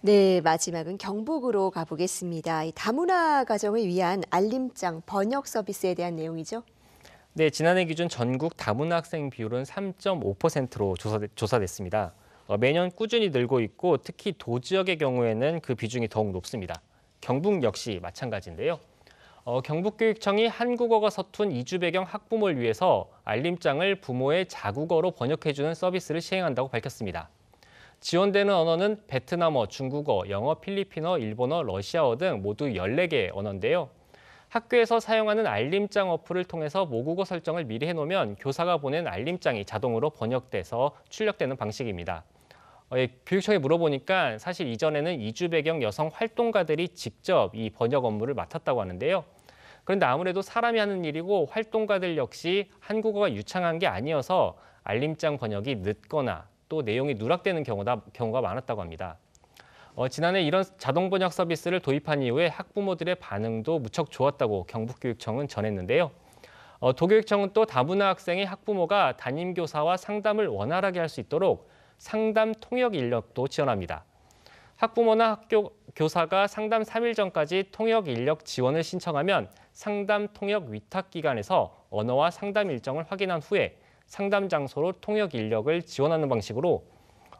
네, 마지막은 경북으로 가보겠습니다. 이 다문화 가정을 위한 알림장 번역 서비스에 대한 내용이죠. 네, 지난해 기준 전국 다문화 학생 비율은 3.5%로 조사, 됐습니다 어, 매년 꾸준히 늘고 있고 특히 도지역의 경우에는 그 비중이 더욱 높습니다. 경북 역시 마찬가지인데요. 어, 경북교육청이 한국어가 서툰 이주 배경 학부모를 위해서 알림장을 부모의 자국어로 번역해주는 서비스를 시행한다고 밝혔습니다. 지원되는 언어는 베트남어, 중국어, 영어, 필리핀어, 일본어, 러시아어 등 모두 14개 의 언어인데요. 학교에서 사용하는 알림장 어플을 통해서 모국어 설정을 미리 해놓으면 교사가 보낸 알림장이 자동으로 번역돼서 출력되는 방식입니다. 어, 예, 교육청에 물어보니까 사실 이전에는 이주 배경 여성 활동가들이 직접 이 번역 업무를 맡았다고 하는데요. 그런데 아무래도 사람이 하는 일이고 활동가들 역시 한국어가 유창한 게 아니어서 알림장 번역이 늦거나 또 내용이 누락되는 경우다, 경우가 많았다고 합니다. 어, 지난해 이런 자동 번역 서비스를 도입한 이후에 학부모들의 반응도 무척 좋았다고 경북교육청은 전했는데요. 어, 도교육청은 또 다문화 학생의 학부모가 담임 교사와 상담을 원활하게 할 수 있도록 상담 통역 인력도 지원합니다. 학부모나 학교 교사가 상담 3일 전까지 통역 인력 지원을 신청하면 상담 통역 위탁 기관에서 언어와 상담 일정을 확인한 후에 상담 장소로 통역 인력을 지원하는 방식으로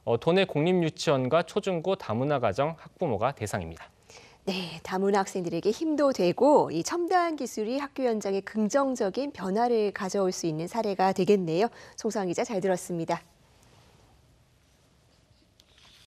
어, 도내 공립유치원과 초중고 다문화 가정 학부모가 대상입니다. 네, 다문화 학생들에게 힘도 되고 이 첨단 기술이 학교 현장에 긍정적인 변화를 가져올 수 있는 사례가 되겠네요. 송상 기자 잘 들었습니다.